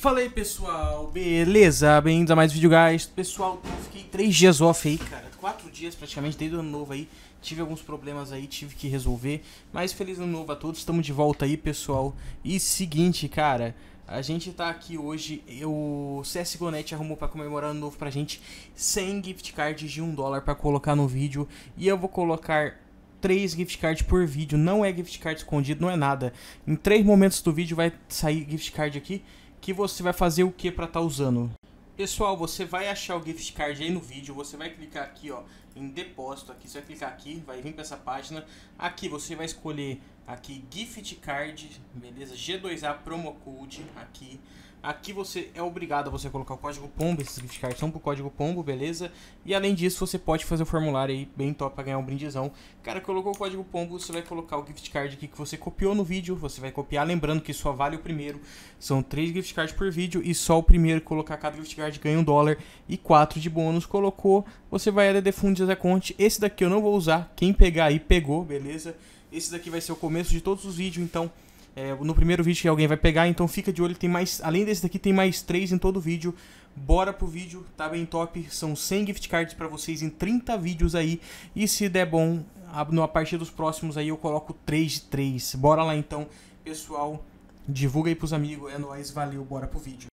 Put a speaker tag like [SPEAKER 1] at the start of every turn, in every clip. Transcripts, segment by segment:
[SPEAKER 1] Fala aí pessoal, beleza? Bem-vindos a mais um vídeo, guys. Pessoal, eu fiquei três dias off aí, cara. Quatro dias praticamente, desde o ano novo aí. Tive alguns problemas aí, tive que resolver. Mas feliz ano novo a todos, estamos de volta aí, pessoal. E seguinte, cara, a gente tá aqui hoje. O CSGONET arrumou para comemorar ano novo pra gente 100 gift cards de um dólar para colocar no vídeo. E eu vou colocar 3 gift cards por vídeo. Não é gift card escondido, não é nada. Em três momentos do vídeo vai sair gift card aqui que você vai fazer o que para estar tá usando. Pessoal, você vai achar o gift card aí no vídeo, você vai clicar aqui ó, em depósito, aqui você vai clicar aqui, vai vir para essa página. Aqui você vai escolher Aqui, gift card, beleza? G2A promo code aqui. Aqui você é obrigado a você colocar o código POMBO, esses gift cards são pro código POMBO, beleza? E além disso, você pode fazer o formulário aí bem top para ganhar um brindizão. Cara, colocou o código POMBO, você vai colocar o gift card aqui que você copiou no vídeo, você vai copiar, lembrando que só vale o primeiro. São três gift cards por vídeo e só o primeiro colocar cada gift card ganha um dólar e quatro de bônus. Colocou, você vai ADD defundir a conta. Esse daqui eu não vou usar, quem pegar aí pegou, beleza? Esse daqui vai ser o começo de todos os vídeos, então é, no primeiro vídeo que alguém vai pegar, então fica de olho, tem mais, além desse daqui tem mais três em todo o vídeo. Bora pro vídeo, tá bem top, são 100 gift cards para vocês em 30 vídeos aí, e se der bom, a partir dos próximos aí eu coloco 3 de 3. Bora lá então, pessoal, divulga aí pros amigos, é nóis, valeu, bora pro vídeo.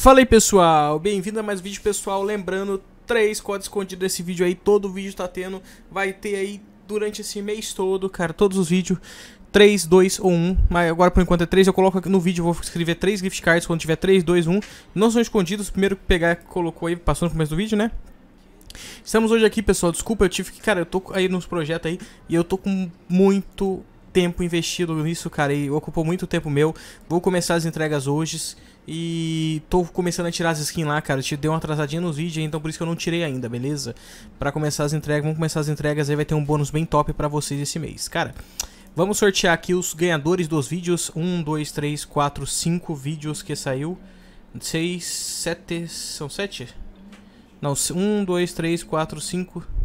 [SPEAKER 1] Fala aí pessoal, bem-vindo a mais um vídeo pessoal, lembrando, três códigos escondidos desse vídeo aí, todo vídeo tá tendo, vai ter aí durante esse mês todo, cara, todos os vídeos, 3, 2 ou 1, mas agora por enquanto é 3, eu coloco aqui no vídeo, vou escrever 3 gift cards quando tiver 3, 2, 1, não são escondidos, primeiro que pegar, colocou aí, passou no começo do vídeo, né? Estamos hoje aqui, pessoal, desculpa, eu tive que, cara, eu tô aí nos projetos aí, e eu tô com muito tempo investido nisso, cara, e ocupou muito tempo meu. Vou começar as entregas hoje e tô começando a tirar as skins lá, cara. te deu uma atrasadinha nos vídeos, então por isso que eu não tirei ainda, beleza? Para começar as entregas, vamos começar as entregas, aí vai ter um bônus bem top para vocês esse mês. Cara, vamos sortear aqui os ganhadores dos vídeos. 1, 2, 3, 4, 5 vídeos que saiu. 6, 7, são 7? Não, 1, 2, 3, 4, 5...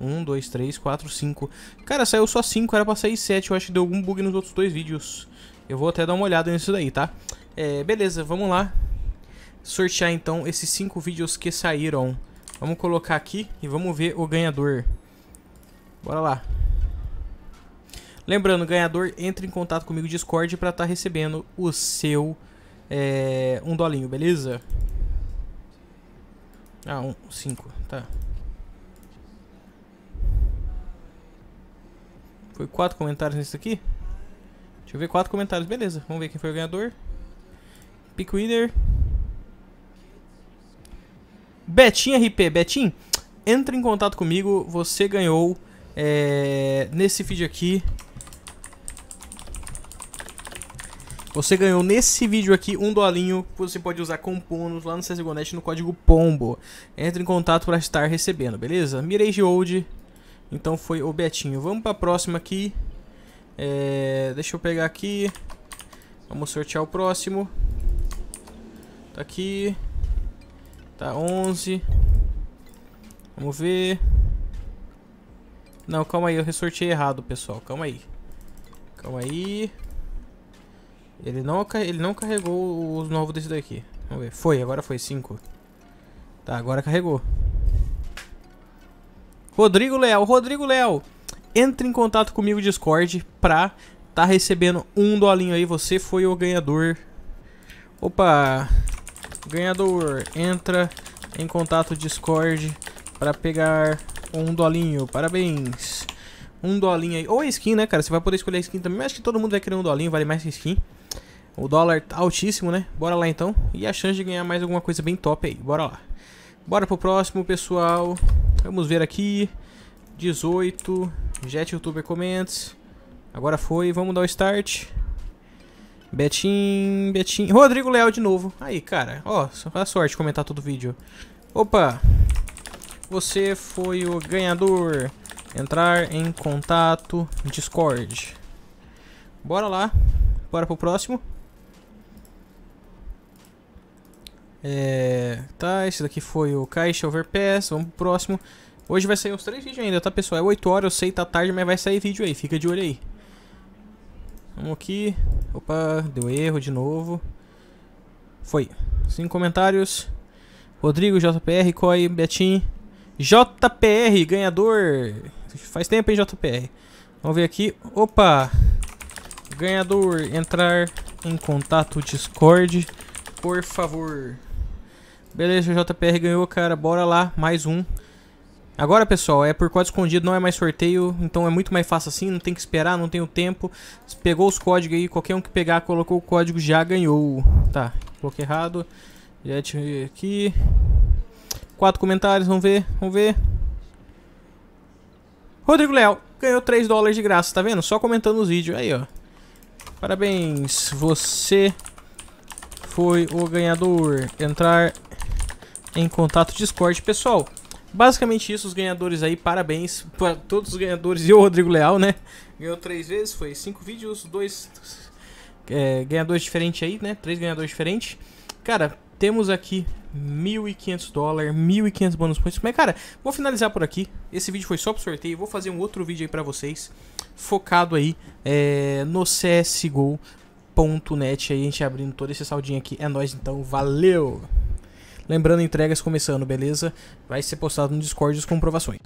[SPEAKER 1] Um, dois, três, quatro, cinco. Cara, saiu só cinco, era pra sair sete. Eu acho que deu algum bug nos outros dois vídeos. Eu vou até dar uma olhada nisso daí, tá? É, beleza, vamos lá. Sortear então esses cinco vídeos que saíram. Vamos colocar aqui e vamos ver o ganhador. Bora lá. Lembrando, ganhador entre em contato comigo no Discord para estar tá recebendo o seu é, um dolinho, beleza? Ah, um, cinco, tá. Foi quatro comentários nesse aqui? Deixa eu ver quatro comentários. Beleza, vamos ver quem foi o ganhador. Pick winner. Betinho RP. Betinho, entre em contato comigo. Você ganhou é, nesse vídeo aqui. Você ganhou nesse vídeo aqui um dolinho que você pode usar com bônus lá no CSGONET no código POMBO. Entre em contato para estar recebendo, beleza? Mirage Old... Então foi o Betinho. Vamos para a próxima aqui. É, deixa eu pegar aqui. Vamos sortear o próximo. Tá aqui. Tá 11. Vamos ver. Não, calma aí, eu ressortei errado, pessoal. Calma aí. Calma aí. Ele não, ele não carregou os novos desse daqui. Vamos ver. Foi, agora foi 5. Tá, agora carregou. Rodrigo Léo, Rodrigo Léo, entre em contato comigo Discord pra tá recebendo um dolinho aí. Você foi o ganhador. Opa! Ganhador, entra em contato Discord pra pegar um dolinho. Parabéns! Um dolinho aí. Ou a skin, né, cara? Você vai poder escolher a skin também. Mas acho que todo mundo vai querer um dolinho, vale mais que skin. O dólar tá altíssimo, né? Bora lá então. E a chance de ganhar mais alguma coisa bem top aí. Bora lá. Bora pro próximo, pessoal. Vamos ver aqui. 18. Jet Youtuber Comments. Agora foi. Vamos dar o start. betinho betinho Rodrigo Leal de novo. Aí, cara. Ó, só faz sorte comentar todo o vídeo. Opa! Você foi o ganhador. Entrar em contato Discord. Bora lá. Bora pro próximo. É, tá, esse daqui foi o Caixa Overpass, vamos pro próximo. Hoje vai sair uns três vídeos ainda, tá pessoal? É 8 horas, eu sei, tá tarde, mas vai sair vídeo aí, fica de olho aí. Vamos aqui. Opa, deu erro de novo. Foi. Cinco comentários. Rodrigo, JPR, Coi, Betim. JPR, ganhador. Faz tempo, hein, JPR. Vamos ver aqui. Opa! Ganhador, entrar em contato Discord, por favor. Beleza, o JPR ganhou, cara. Bora lá, mais um. Agora, pessoal, é por código escondido, não é mais sorteio, então é muito mais fácil assim, não tem que esperar, não tem o tempo. Pegou os códigos aí, qualquer um que pegar, colocou o código, já ganhou. Tá, coloquei errado. Já Jet aqui. Quatro comentários, vamos ver, vamos ver. Rodrigo Leal ganhou 3 dólares de graça, tá vendo? Só comentando os vídeos aí, ó. Parabéns, você foi o ganhador. Entrar em contato Discord, pessoal. Basicamente isso, os ganhadores aí, parabéns para todos os ganhadores e o Rodrigo Leal, né? Ganhou três vezes, foi cinco vídeos, dois é, ganhadores diferentes aí, né? Três ganhadores diferentes. Cara, temos aqui 1.500 dólares, 1.500 bônus points. Mas, cara, vou finalizar por aqui. Esse vídeo foi só pro sorteio. Vou fazer um outro vídeo aí pra vocês, focado aí é, no CSGO.net. Aí a gente abrindo todo esse saldinho aqui. É nóis, então. Valeu! Lembrando, entregas começando, beleza? Vai ser postado no Discord as comprovações.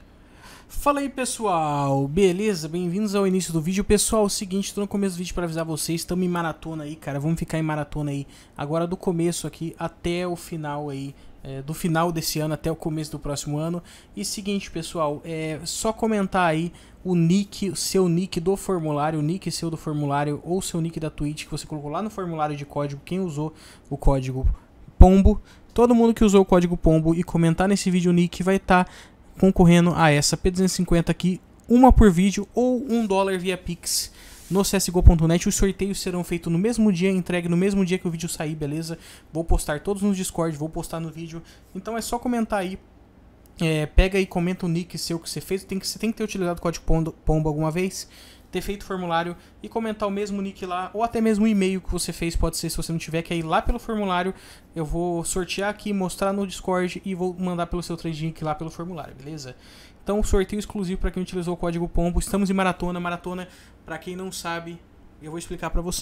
[SPEAKER 1] Fala aí pessoal, beleza? Bem-vindos ao início do vídeo. Pessoal, é o seguinte, tô no começo do vídeo para avisar vocês, estamos em maratona aí, cara. Vamos ficar em maratona aí agora do começo aqui até o final aí é, do final desse ano até o começo do próximo ano. E seguinte, pessoal, é só comentar aí o nick, seu nick do formulário, o nick seu do formulário ou seu nick da Twitch que você colocou lá no formulário de código, quem usou o código pombo, todo mundo que usou o código pombo e comentar nesse vídeo o nick vai estar tá concorrendo a essa P250 aqui, uma por vídeo ou um dólar via Pix no csgo.net. Os sorteios serão feitos no mesmo dia, entregue no mesmo dia que o vídeo sair, beleza? Vou postar todos no Discord, vou postar no vídeo. Então é só comentar aí. É, pega e comenta o nick seu que você fez. Tem que, você tem que ter utilizado o código pombo, pombo alguma vez ter feito o formulário e comentar o mesmo nick lá, ou até mesmo o e-mail que você fez, pode ser se você não tiver, que é ir lá pelo formulário. Eu vou sortear aqui, mostrar no Discord e vou mandar pelo seu trading lá pelo formulário, beleza? Então, sorteio exclusivo para quem utilizou o código POMBO. Estamos em maratona. Maratona, para quem não sabe, eu vou explicar para você.